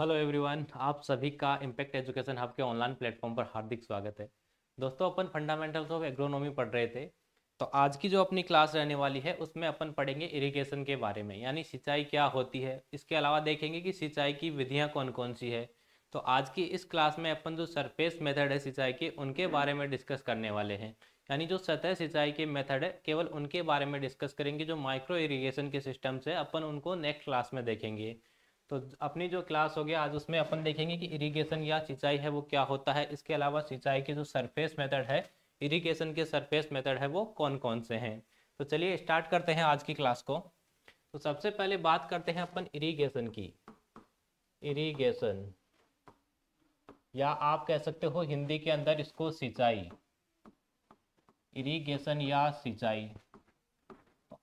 hello everyone आप सभी का इम्पैक्ट एजुकेशन हब के ऑनलाइन प्लेटफॉर्म पर हार्दिक स्वागत है दोस्तों अपन फंडामेंटल्स ऑफ एग्रोनॉमी पढ़ रहे थे तो आज की जो अपनी क्लास रहने वाली है उसमें अपन पढ़ेंगे इरिगेशन के बारे में यानी सिंचाई क्या होती है इसके अलावा देखेंगे कि सिंचाई की विधियाँ कौन कौन सी है तो आज की इस क्लास में अपन जो सरफेस मेथड है सिंचाई के उनके बारे में डिस्कस करने वाले हैं यानी जो सतह सिंचाई के मेथड है केवल उनके बारे में डिस्कस करेंगे जो माइक्रो इरिगेशन के सिस्टम्स है अपन उनको नेक्स्ट क्लास में देखेंगे तो अपनी जो क्लास होगी आज उसमें अपन देखेंगे कि इरिगेशन या सिंचाई है वो क्या होता है इसके अलावा सिंचाई के जो सरफेस मेथड है इरिगेशन के सरफेस मेथड है वो कौन कौन से हैं तो चलिए स्टार्ट करते हैं आज की क्लास को तो सबसे पहले बात करते हैं अपन इरिगेशन की इरिगेशन या आप कह सकते हो हिंदी के अंदर इसको सिंचाई इरिगेशन या सिंचाई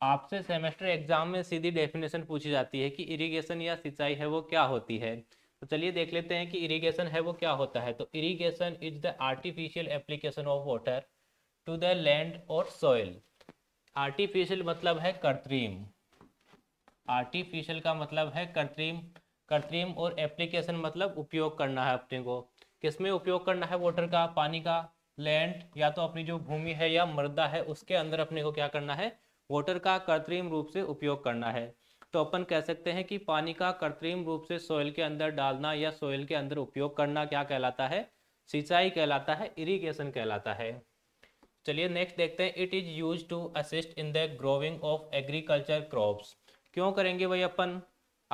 आपसे सेमेस्टर एग्जाम में सीधी डेफिनेशन पूछी जाती है कि इरिगेशन या सिंचाई है वो क्या होती है तो चलिए देख लेते हैं कि इरिगेशन है वो क्या होता है तो irrigation is the artificial application of water to the land और सॉइल आर्टिफिशियल मतलब है कृत्रिम आर्टिफिशियल का मतलब है कृत्रिम कृत्रिम और एप्लीकेशन मतलब उपयोग करना है अपने को किसमें उपयोग करना है वाटर का पानी का लैंड या तो अपनी जो भूमि है या मृदा है उसके अंदर अपने को क्या करना है वाटर का कृत्रिम रूप से उपयोग करना है तो अपन कह सकते हैं कि पानी का कृत्रिम रूप से सोयल के अंदर डालना या सोयल के अंदर उपयोग करना क्या कहलाता है सिंचाई कहलाता है इरीगेशन कहलाता है चलिए नेक्स्ट देखते हैं it is use to assist in the growing of agriculture crops क्यों करेंगे भाई अपन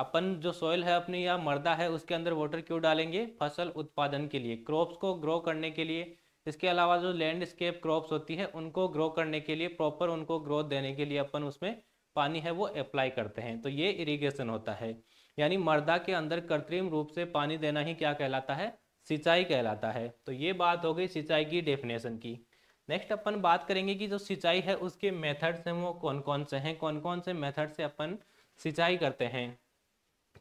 अपन जो सॉइल है अपनी या मर्दा है उसके अंदर वाटर क्यों डालेंगे फसल उत्पादन के लिए क्रॉप्स को ग्रो करने के लिए इसके अलावा जो लैंडस्केप क्रॉप्स होती है उनको ग्रो करने के लिए प्रॉपर उनको ग्रोथ देने के लिए अपन उसमें पानी है वो अप्लाई करते हैं तो ये इरिगेशन होता है यानी मर्दा के अंदर कृत्रिम रूप से पानी देना ही क्या कहलाता है सिंचाई कहलाता है तो ये बात हो गई सिंचाई की डेफिनेशन की नेक्स्ट अपन बात करेंगे कि जो सिंचाई है उसके मेथड्स हैं वो कौन कौन से हैं कौन कौन से मेथड से अपन सिंचाई करते हैं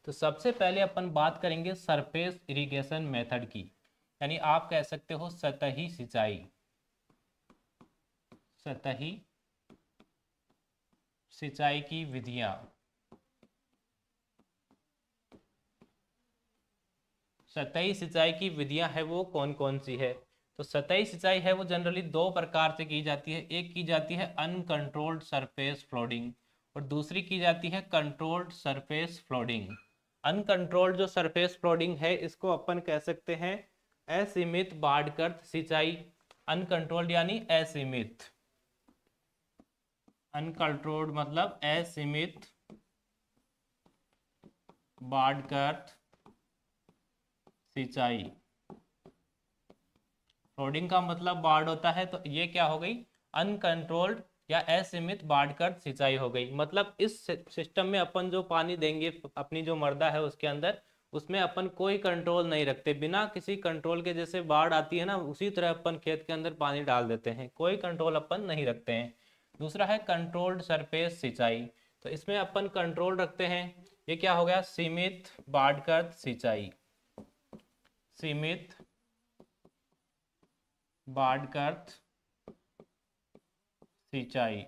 तो सबसे पहले अपन बात करेंगे सरफेस इरिगेशन मेथड की यानी आप कह सकते हो सतही सिंचाई सतही सिंचाई की विधियां सतही सिंचाई की विधियां है वो कौन कौन सी है तो सतही सिंचाई है वो जनरली दो प्रकार से की जाती है एक की जाती है अनकंट्रोल्ड सरफेस फ्लोडिंग और दूसरी की जाती है कंट्रोल्ड सरफेस फ्लोडिंग अनकंट्रोल्ड जो सरफेस फ्लोडिंग है इसको अपन कह सकते हैं असीमित बाढ़ सिंचाई अनकंट्रोल्ड यानी असीमित अनकंट्रोल्ड मतलब असीमित बाढ़ सिंचाई फ्लोडिंग का मतलब बाढ़ होता है तो ये क्या हो गई अनकंट्रोल्ड या असीमित बाढ़ सिंचाई हो गई मतलब इस सिस्टम में अपन जो पानी देंगे अपनी जो मर्दा है उसके अंदर उसमें अपन कोई कंट्रोल नहीं रखते बिना किसी कंट्रोल के जैसे बाढ़ आती है ना उसी तरह अपन खेत के अंदर पानी डाल देते हैं कोई कंट्रोल अपन नहीं रखते हैं दूसरा है कंट्रोल्ड सरफेस सिंचाई तो इसमें अपन कंट्रोल रखते हैं ये क्या हो गया सीमित बाढ़ सिंचाई सीमित बाढ़ सिंचाई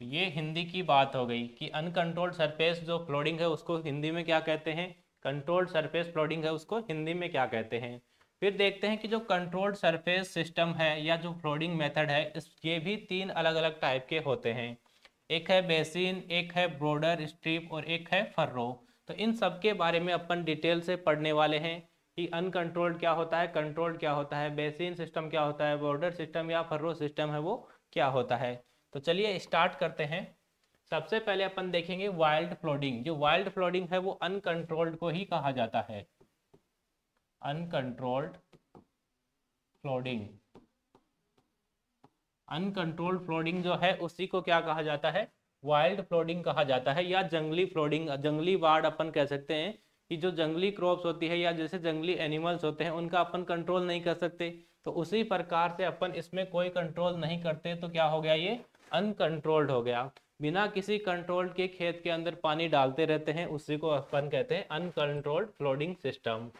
तो ये हिंदी की बात हो गई कि अनकंट्रोल्ड सरफेस जो फ्लोडिंग है उसको हिंदी में क्या कहते हैं कंट्रोल्ड सरफेस फ्लोडिंग है उसको हिंदी में क्या कहते हैं फिर देखते हैं कि जो कंट्रोल्ड सरफेस सिस्टम है या जो फ्लोडिंग मेथड है इस ये भी तीन अलग अलग टाइप के होते हैं एक है बेसिन एक है ब्रोडर स्ट्रीप और एक है फर्रो तो इन सब के बारे में अपन डिटेल से पढ़ने वाले हैं कि अनकंट्रोल्ड क्या होता है कंट्रोल्ड क्या होता है बेसिन सिस्टम क्या होता है ब्रॉडर सिस्टम या फर्रो सिस्टम है वो क्या होता है तो चलिए स्टार्ट करते हैं सबसे पहले अपन देखेंगे वाइल्ड फ्लोडिंग जो वाइल्ड फ्लोडिंग है वो अनकंट्रोल्ड को ही कहा जाता है अनकंट्रोल्ड फ्लोडिंग अनकंट्रोल्ड फ्लोडिंग जो है उसी को क्या कहा जाता है वाइल्ड फ्लोडिंग कहा जाता है या जंगली फ्लोडिंग जंगली वार्ड अपन कह सकते हैं कि जो जंगली क्रॉप्स होती है या जैसे जंगली एनिमल्स होते हैं उनका अपन कंट्रोल नहीं कर सकते तो उसी प्रकार से अपन इसमें कोई कंट्रोल नहीं करते तो क्या हो गया ये अनकंट्रोल्ड हो गया बिना किसी कंट्रोल के खेत के अंदर पानी डालते रहते हैं उसी को अपन कहते हैं uncontrolled flooding system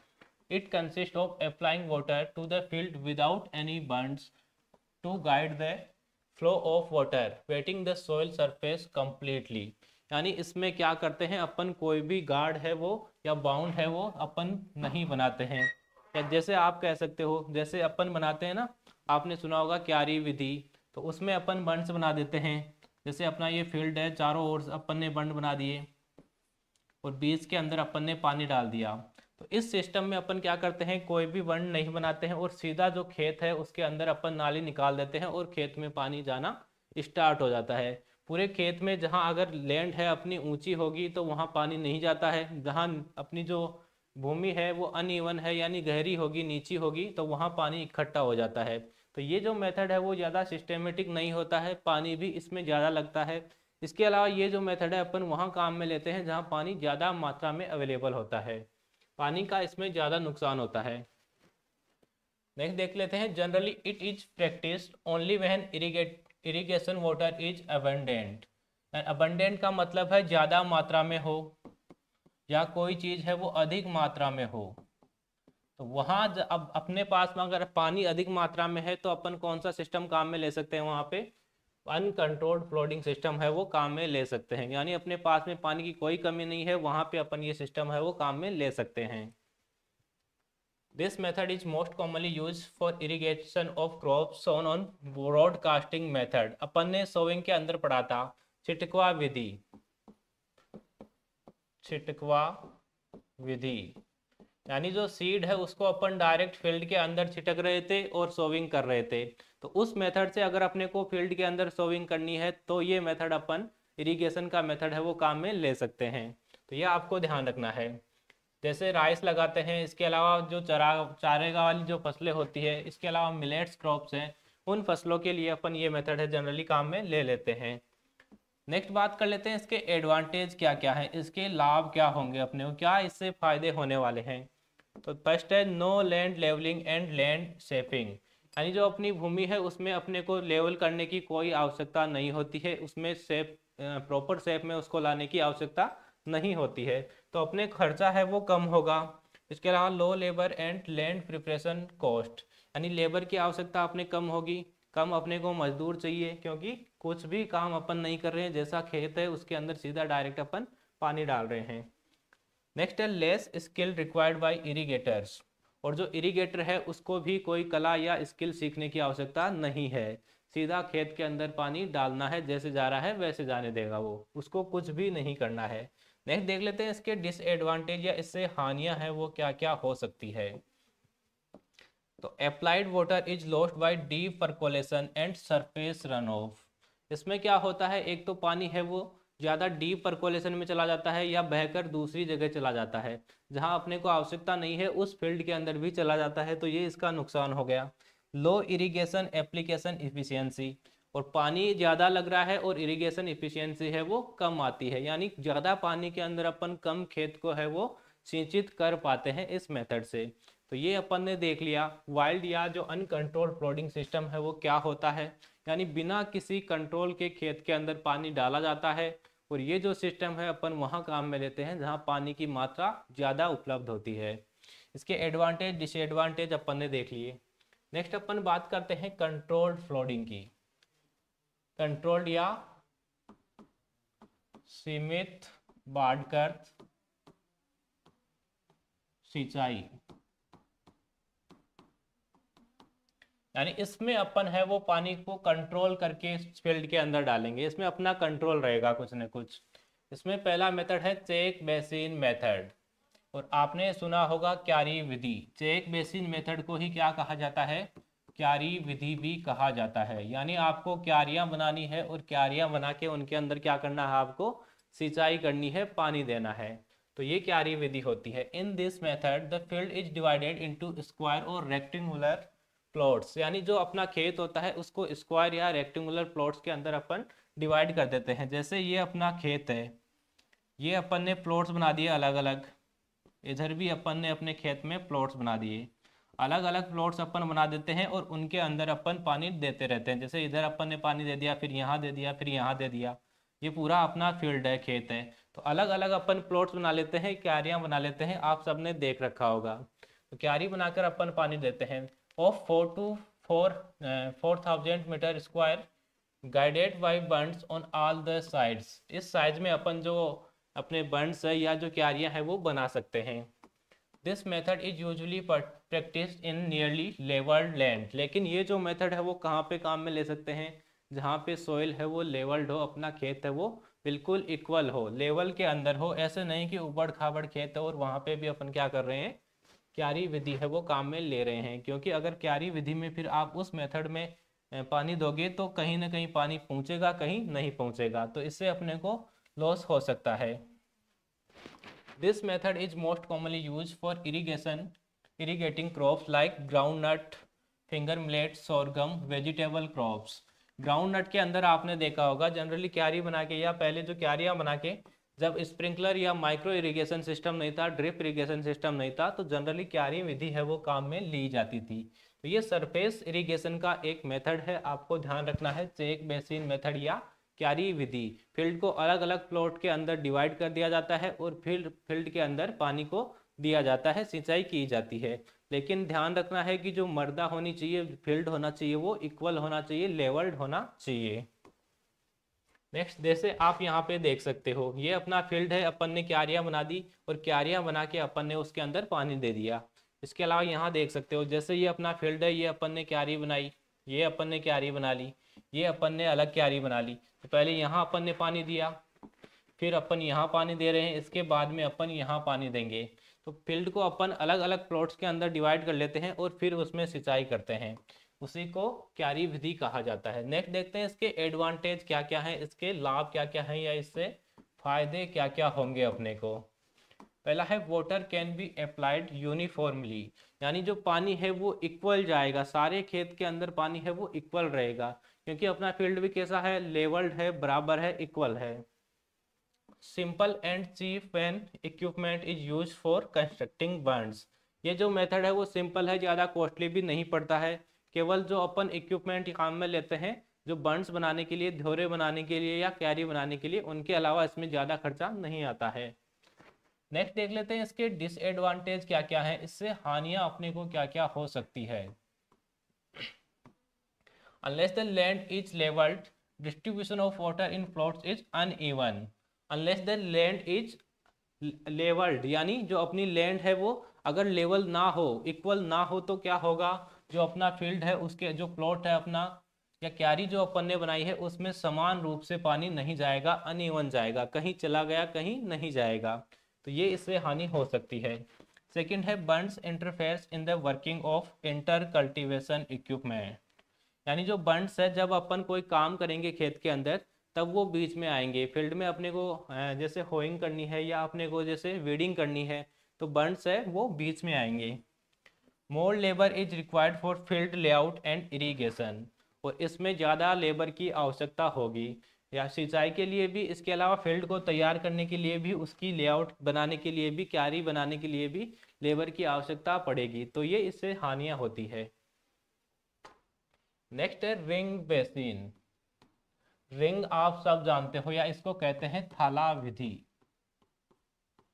it consist of applying water to the field without any bunds to guide the flow of water wetting the soil surface completely यानी इसमें क्या करते हैं अपन कोई भी गार्ड है वो या बाउंड है वो अपन नहीं बनाते हैं या जैसे आप कह सकते हो जैसे अपन बनाते हैं ना आपने सुना होगा क्यारी विधि तो उसमें अपन बंड्स बना देते हैं जैसे अपना ये फील्ड है चारों ओर अपन ने बंड बना दिए और बीज के अंदर अपन ने पानी डाल दिया तो इस सिस्टम में अपन क्या करते हैं कोई भी बंड नहीं बनाते हैं और सीधा जो खेत है उसके अंदर अपन नाली निकाल देते हैं और खेत में पानी जाना स्टार्ट हो जाता है पूरे खेत में जहाँ अगर लैंड है अपनी ऊंची होगी तो वहाँ पानी नहीं जाता है जहाँ अपनी जो भूमि है वो अनइवन है यानी गहरी होगी नीची होगी तो वहाँ पानी इकट्ठा हो जाता है तो ये जो मेथड है वो ज़्यादा सिस्टेमेटिक नहीं होता है पानी भी इसमें ज़्यादा लगता है इसके अलावा ये जो मेथड है अपन वहाँ काम में लेते हैं जहाँ पानी ज़्यादा मात्रा में अवेलेबल होता है पानी का इसमें ज़्यादा नुकसान होता है नेक्स्ट देख लेते हैं generally it is practice only when irrigate irrigation water is abundant abundant का मतलब है ज़्यादा मात्रा में हो या कोई चीज़ है वो अधिक मात्रा में हो तो वहां अब अपने पास में अगर पानी अधिक मात्रा में है तो अपन कौन सा सिस्टम काम में ले सकते हैं वहां पे अनकंट्रोल्ड फ्लोडिंग सिस्टम है वो काम में ले सकते हैं यानी अपने पास में पानी की कोई कमी नहीं है वहां पे अपन ये सिस्टम है वो काम में ले सकते हैं this method is most commonly use for irrigation of crop sown on broadcasting method अपन ने सोविंग के अंदर पढ़ा था छिटकवा विधि छिटकवा विधि यानी जो सीड है उसको अपन डायरेक्ट फील्ड के अंदर छिटक रहे थे और सोविंग कर रहे थे तो उस मेथड से अगर अपने को फील्ड के अंदर सोविंग करनी है तो ये मेथड अपन इरिगेशन का मेथड है वो काम में ले सकते हैं तो ये आपको ध्यान रखना है जैसे राइस लगाते हैं इसके अलावा जो चरा चारेगा वाली जो फसलें होती है इसके अलावा मिलेट्स क्रॉप्स हैं उन फसलों के लिए अपन ये मेथड है जनरली काम में ले लेते हैं नेक्स्ट बात कर लेते हैं इसके एडवांटेज क्या क्या है इसके लाभ क्या होंगे अपने को क्या इससे फायदे होने वाले हैं तो फर्स्ट है no land levelling and land shaping यानी जो अपनी भूमि है उसमें अपने को लेवल करने की कोई आवश्यकता नहीं होती है उसमें सेफ प्रॉपर सेफ में उसको लाने की आवश्यकता नहीं होती है तो अपने खर्चा है वो कम होगा इसके अलावा low labour and land preparation cost यानी लेबर की आवश्यकता अपने कम होगी कम अपने को मजदूर चाहिए क्योंकि कुछ भी काम अपन नहीं कर रहे हैं जैसा खेत है उसके अंदर सीधा डायरेक्ट अपन पानी डाल रहे हैं नेक्स्ट है less skill required by irrigators और जो इरिगेटर है उसको भी कोई कला या स्किल सीखने की आवश्यकता नहीं है सीधा खेत के अंदर पानी डालना है जैसे जा रहा है वैसे जाने देगा वो उसको कुछ भी नहीं करना है नेक्स्ट देख लेते हैं इसके डिसएडवांटेज या इससे हानियां हैं वो क्या क्या हो सकती है तो applied water is lost by deep percolation and surface run off इसमें क्या होता है एक तो पानी है वो ज़्यादा डीप परकोलेशन में चला जाता है या बहकर दूसरी जगह चला जाता है जहाँ अपने को आवश्यकता नहीं है उस फील्ड के अंदर भी चला जाता है तो ये इसका नुकसान हो गया लो इरिगेशन एप्लीकेशन इफिशियंसी और पानी ज़्यादा लग रहा है और इरिगेशन इफिशियंसी है वो कम आती है यानी ज़्यादा पानी के अंदर अपन कम खेत को है वो सिंचित कर पाते हैं इस मेथड से तो ये अपन ने देख लिया वाइल्ड या जो अनकंट्रोल्ड प्लॉडिंग सिस्टम है वो क्या होता है यानी बिना किसी कंट्रोल के खेत के अंदर पानी डाला जाता है और ये जो सिस्टम है अपन वहाँ काम में लेते हैं जहाँ पानी की मात्रा ज़्यादा उपलब्ध होती है इसके एडवांटेज डिसएडवांटेज अपन ने देख लिए नेक्स्ट अपन बात करते हैं कंट्रोल्ड फ्लोडिंग की कंट्रोल्ड या सीमित बाढ़ सिंचाई यानी इसमें अपन है वो पानी को कंट्रोल करके इस फील्ड के अंदर डालेंगे इसमें अपना कंट्रोल रहेगा कुछ ना कुछ इसमें पहला मेथड है चेक बेसिन मेथड और आपने सुना होगा क्यारी विधि चेक बेसिन मेथड को ही क्या कहा जाता है क्यारी विधि भी कहा जाता है यानी आपको क्यारियाँ बनानी है और क्यारियाँ बना के उनके अंदर क्या करना है आपको सिंचाई करनी है पानी देना है तो ये क्यारी विधि होती है in this method the field is divided into square और रेक्टेंगुलर प्लॉट्स यानी जो अपना खेत होता है उसको स्क्वायर या रेक्टेंगुलर प्लॉट्स के अंदर अपन डिवाइड कर देते हैं जैसे ये अपना खेत है ये अपन ने प्लॉट्स बना दिए अलग अलग इधर भी अपन ने अपने खेत में प्लॉट्स बना दिए अलग अलग प्लॉट्स अपन बना देते हैं और उनके अंदर अपन पानी देते रहते हैं जैसे इधर अपन ने पानी दे दिया फिर यहाँ दे दिया फिर यहाँ दे दिया ये पूरा अपना फील्ड है खेत है तो अलग अलग अपन प्लॉट्स बना लेते हैं क्यारियाँ बना लेते हैं आप सब ने देख रखा होगा तो क्यारी बनाकर अपन पानी देते हैं of four to four four thousand metre square guided by bunds on all the sides इस साइज में अपन जो अपने बंड्स है या जो क्यारियाँ हैं वो बना सकते हैं this method is usually practice in nearly levelled land लेकिन ये जो मेथड है वो कहाँ पे काम में ले सकते हैं जहाँ पे सॉइल है वो लेवल्ड हो अपना खेत है वो बिल्कुल इक्वल हो लेवल के अंदर हो ऐसे नहीं कि उबड़ खाबड़ खेत है और वहाँ पे भी अपन क्या कर रहे हैं क्यारी विधि है वो काम में ले रहे हैं क्योंकि अगर क्यारी विधि में फिर आप उस मेथड में पानी दोगे तो कहीं ना कहीं पानी पहुंचेगा कहीं नहीं पहुंचेगा तो इससे अपने को लॉस हो सकता है this method is most commonly use for irrigation irrigating crop like groundnut finger millet sorghum vegetable crops groundnut के अंदर आपने देखा होगा जनरली क्यारी बना के या पहले जो क्यारियाँ बना के जब स्प्रिंकलर या माइक्रो इरिगेशन सिस्टम नहीं था ड्रिप इरिगेशन सिस्टम नहीं था तो जनरली क्यारी विधि है वो काम में ली जाती थी तो ये सरफेस इरिगेशन का एक मेथड है आपको ध्यान रखना है चेक बेसिन मेथड या क्यारी विधि फील्ड को अलग अलग प्लॉट के अंदर डिवाइड कर दिया जाता है और फील्ड फील्ड के अंदर पानी को दिया जाता है सिंचाई की जाती है लेकिन ध्यान रखना है कि जो मर्दा होनी चाहिए फील्ड होना चाहिए वो इक्वल होना चाहिए लेवल्ड होना चाहिए नेक्स्ट जैसे आप यहाँ पे देख सकते हो ये अपना फील्ड है अपन ने क्यारियाँ बना दी और क्यारियाँ बना के अपन ने उसके अंदर पानी दे दिया इसके अलावा यहाँ देख सकते हो जैसे ये अपना फील्ड है ये अपन ने क्यारी बनाई ये अपन ने क्यारी बना ली ये अपन ने अलग क्यारी बना ली तो पहले यहाँ अपन ने पानी दिया फिर अपन यहाँ पानी दे रहे हैं इसके बाद में अपन यहाँ पानी देंगे तो फील्ड को अपन अलग अलग प्लॉट्स के अंदर डिवाइड कर लेते हैं और फिर उसमें सिंचाई करते हैं उसी को क्यारी विधि कहा जाता है नेक्स्ट देखते हैं इसके एडवांटेज क्या क्या है इसके लाभ क्या क्या है या इससे फायदे क्या क्या होंगे अपने को पहला है water can be applied uniformly यानी जो पानी है वो इक्वल जाएगा सारे खेत के अंदर पानी है वो इक्वल रहेगा क्योंकि अपना फील्ड भी कैसा है लेवल्ड है बराबर है इक्वल है simple and cheap when equipment is use for constructing bunds ये जो मेथड है वो सिंपल है ज़्यादा कॉस्टली भी नहीं पड़ता है केवल जो अपन इक्विपमेंट काम में लेते हैं जो बंड्स बनाने के लिए धोरे बनाने के लिए या कैरी बनाने के लिए उनके अलावा इसमें ज़्यादा खर्चा नहीं आता है नेक्स्ट देख लेते हैं इसके डिसएडवांटेज क्या क्या है इससे हानियां अपने को क्या क्या हो सकती है unless the land is levelled distribution of water in plot is uneven unless the land is levelled यानी जो अपनी लैंड है वो अगर लेवल ना हो इक्वल ना हो तो क्या होगा जो अपना फील्ड है उसके जो प्लॉट है अपना या क्यारी जो अपन ने बनाई है उसमें समान रूप से पानी नहीं जाएगा ईवन जाएगा कहीं चला गया कहीं नहीं जाएगा तो ये इससे हानि हो सकती है सेकंड है bunds interferes in the working of inter cultivation equipment यानी जो बंट्स है जब अपन कोई काम करेंगे खेत के अंदर तब वो बीच में आएंगे फील्ड में अपने को जैसे होइंग करनी है या अपने को जैसे वीडिंग करनी है तो बंट्स है वो बीच में आएंगे more labour is required for field layout and irrigation और इसमें ज़्यादा लेबर की आवश्यकता होगी या सिंचाई के लिए भी इसके अलावा फील्ड को तैयार करने के लिए भी उसकी लेआउट बनाने के लिए भी क्यारी बनाने के लिए भी लेबर की आवश्यकता पड़ेगी तो ये इससे हानियाँ होती है नेक्स्ट है रिंग बेसिन रिंग आप सब जानते हो या इसको कहते हैं थाला विधि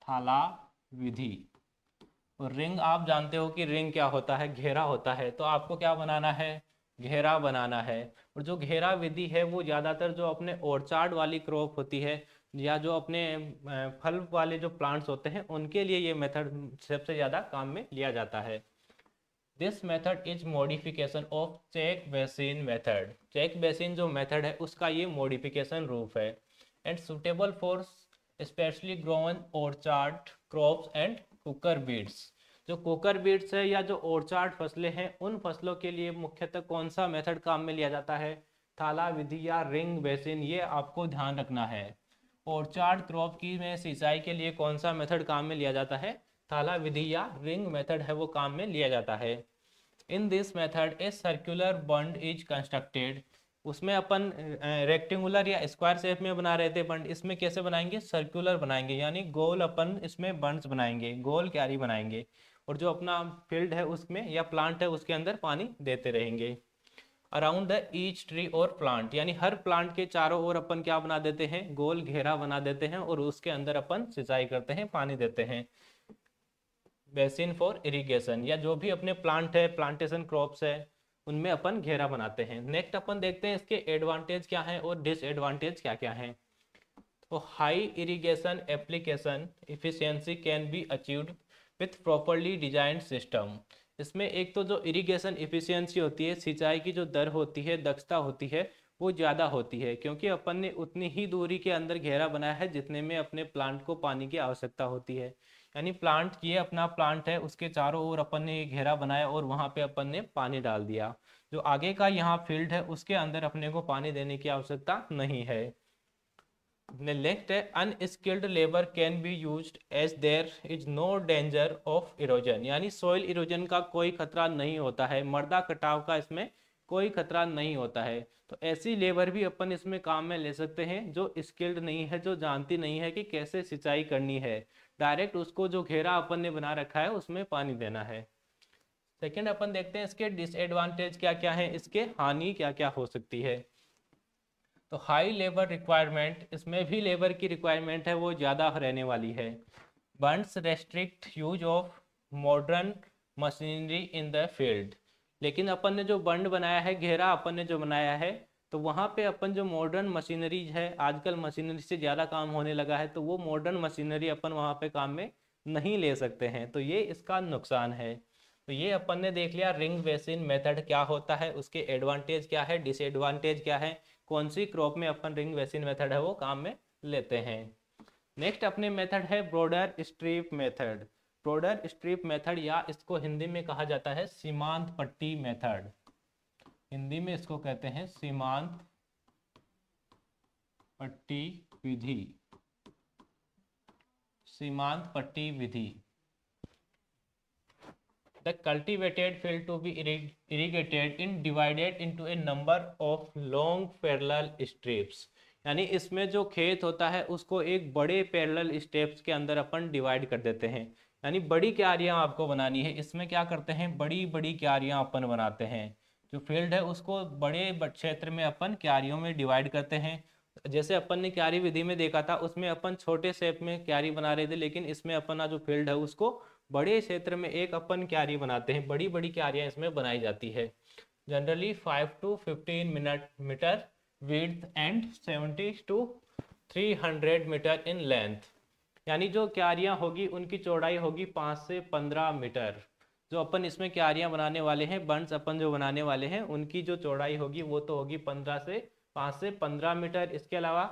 थाला विधि रिंग आप जानते हो कि रिंग क्या होता है घेरा होता है तो आपको क्या बनाना है घेरा बनाना है और जो घेरा विधि है वो ज़्यादातर जो अपने ऑर्चार्ड वाली क्रॉप होती है या जो अपने फल वाले जो प्लांट्स होते हैं उनके लिए ये मेथड सबसे ज़्यादा काम में लिया जाता है this method is modification of check basin method check basin जो मेथड है उसका ये मॉडिफिकेशन रूप है and suitable for specially grown orchard crops and cucurbits जो कुकर बीड्स है या जो ओरचार्ड फसलें हैं उन फसलों के लिए मुख्यतः कौन सा मेथड काम में लिया जाता है थाला विधि या रिंग बेसिन ये आपको ध्यान रखना है ओरचार्ड क्रॉप की में सिंचाई के लिए कौन सा मेथड काम में लिया जाता है थाला विधि या रिंग मेथड है वो काम में लिया जाता है in this method a circular bund is constructed उसमें अपन रेक्टेंगुलर या स्क्वायर शेप में बना रहे थे बंड इसमें कैसे बनाएंगे सर्कुलर बनाएंगे यानी गोल अपन इसमें बंड्स बनाएंगे गोल क्यारी बनाएंगे और जो अपना फील्ड है उसमें या प्लांट है उसके अंदर पानी देते रहेंगे अराउंड द ईच ट्री और प्लांट यानी हर प्लांट के चारों ओर अपन क्या बना देते हैं गोल घेरा बना देते हैं और उसके अंदर अपन सिंचाई करते हैं पानी देते हैं बेसिन फॉर इरीगेशन या जो भी अपने प्लांट है प्लांटेशन क्रॉप्स है उनमें अपन घेरा बनाते हैं नेक्स्ट अपन देखते हैं इसके एडवांटेज क्या है और डिसएडवांटेज क्या क्या है तो high irrigation application efficiency can be achieved with properly design system इसमें एक तो जो इरीगेशन इफिशियंसी होती है सिंचाई की जो दर होती है दक्षता होती है वो ज़्यादा होती है क्योंकि अपन ने उतनी ही दूरी के अंदर घेरा बनाया है जितने में अपने प्लांट को पानी की आवश्यकता होती है यानी प्लांट ये अपना प्लांट है उसके चारों ओर अपन ने घेरा बनाया और वहां पे अपन ने पानी डाल दिया जो आगे का यहाँ फील्ड है उसके अंदर अपने को पानी देने की आवश्यकता नहीं है नेक्स्ट है unskilled labour can be use as there is no danger of erosion यानी सॉइल इरोजन का कोई खतरा नहीं होता है मर्दा कटाव का इसमें कोई खतरा नहीं होता है तो ऐसी लेबर भी अपन इसमें काम में ले सकते हैं जो स्किल्ड नहीं है जो जानती नहीं है कि कैसे सिंचाई करनी है डायरेक्ट उसको जो घेरा अपन ने बना रखा है उसमें पानी देना है सेकेंड अपन देखते हैं इसके डिसएडवांटेज क्या क्या है इसके हानि क्या क्या हो सकती है तो हाई लेबर रिक्वायरमेंट इसमें भी लेबर की रिक्वायरमेंट है वो ज़्यादा रहने वाली है bunds restrict use of modern machinery in the field लेकिन अपन ने जो बंड बनाया है घेरा अपन ने जो बनाया है तो वहाँ पे अपन जो मॉडर्न मशीनरीज है आजकल मशीनरी से ज़्यादा काम होने लगा है तो वो मॉडर्न मशीनरी अपन वहाँ पे काम में नहीं ले सकते हैं तो ये इसका नुकसान है तो ये अपन ने देख लिया रिंग वेसिन मेथड क्या होता है उसके एडवांटेज क्या है डिसएडवांटेज क्या है कौन सी क्रॉप में अपन रिंग वेसिन मेथड है वो काम में लेते हैं नेक्स्ट अपने मेथड है border strip method border strip method या इसको हिंदी में कहा जाता है सीमांत पट्टी मेथड हिंदी में इसको कहते हैं सीमांत पट्टी विधि सीमांत पट्टी विधि the cultivated field to be irrigated in divided into a number of long parallel strips यानी इसमें जो खेत होता है उसको एक बड़े पैरेलल स्टेप्स के अंदर अपन डिवाइड कर देते हैं यानी बड़ी क्यारियाँ आपको बनानी है इसमें क्या करते हैं बड़ी बड़ी क्यारियाँ अपन बनाते हैं जो फील्ड है उसको बड़े क्षेत्र में अपन क्यारियों में डिवाइड करते हैं जैसे अपन ने क्यारी विधि में देखा था उसमें अपन छोटे शेप में क्यारी बना रहे थे लेकिन इसमें अपना जो फील्ड है उसको बड़े क्षेत्र में एक अपन क्यारी बनाते हैं बड़ी बड़ी क्यारियाँ इसमें बनाई जाती है generally five to fifteen minute metre width and seventy to three hundred metre in length यानी जो क्यारियाँ होगी उनकी चौड़ाई होगी पाँच से पंद्रह मीटर जो अपन इसमें क्यारियाँ बनाने वाले हैं बंस अपन जो बनाने वाले हैं उनकी जो चौड़ाई होगी वो तो होगी पंद्रह से पाँच से पंद्रह मीटर इसके अलावा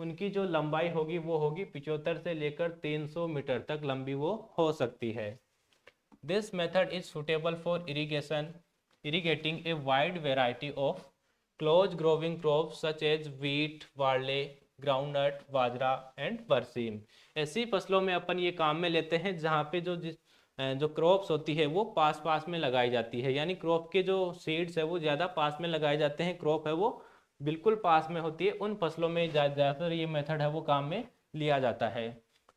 उनकी जो लंबाई होगी वो होगी पिचहत्तर से लेकर सौ मीटर तक लंबी वो हो सकती है this method is suitable for irrigation irrigating a wide variety of close growing crop such as wheat barley groundnut bajra and berseem ऐसी फसलों में अपन ये काम में लेते हैं जहाँ पे जो जिस जो क्रॉप्स होती है वो पास पास में लगाई जाती है यानी क्रॉप के जो सीड्स है वो ज़्यादा पास में लगाए जाते हैं क्रॉप है वो बिल्कुल पास में होती है उन फसलों में ज़्यादातर ये मेथड है वो काम में लिया जाता है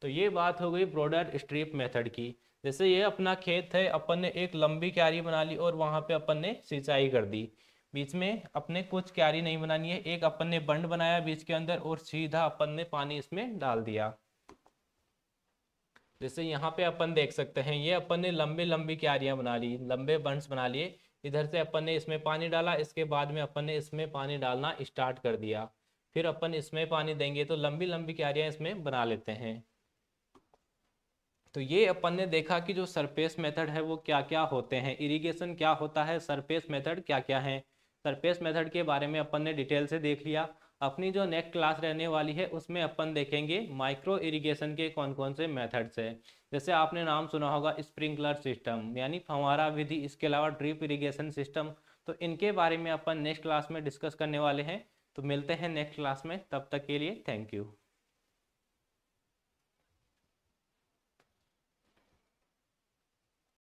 तो ये बात हो गई ब्रॉडर स्ट्रीप मेथड की जैसे ये अपना खेत है अपन ने एक लंबी क्यारी बना ली और वहाँ पे अपन ने सिंचाई कर दी बीच में अपने कुछ क्यारी नहीं बनानी है एक अपन ने बंड बनाया बीच के अंदर और सीधा अपन ने पानी इसमें डाल दिया जैसे यहाँ पे अपन देख सकते हैं ये अपन ने लंबी लंबी क्यारियां बना ली लंबे बंड्स बना लिए इधर से अपन ने इसमें पानी डाला इसके बाद में अपन ने इसमें पानी डालना स्टार्ट कर दिया फिर अपन इसमें पानी देंगे तो लंबी लंबी क्यारियां इसमें बना लेते हैं तो ये अपन ने देखा कि जो सरफेस मेथड है वो क्या क्या होते हैं इरिगेशन क्या होता है सरफेस मेथड क्या क्या है सरफेस मेथड के बारे में अपन ने डिटेल से देख लिया अपनी जो नेक्स्ट क्लास रहने वाली है उसमें अपन देखेंगे माइक्रो इरिगेशन के कौन कौन से मेथड्स है जैसे आपने नाम सुना होगा स्प्रिंकलर सिस्टम यानी फंवारा विधि इसके अलावा ड्रिप इरिगेशन सिस्टम तो इनके बारे में अपन नेक्स्ट क्लास में डिस्कस करने वाले हैं तो मिलते हैं नेक्स्ट क्लास में तब तक के लिए थैंक यू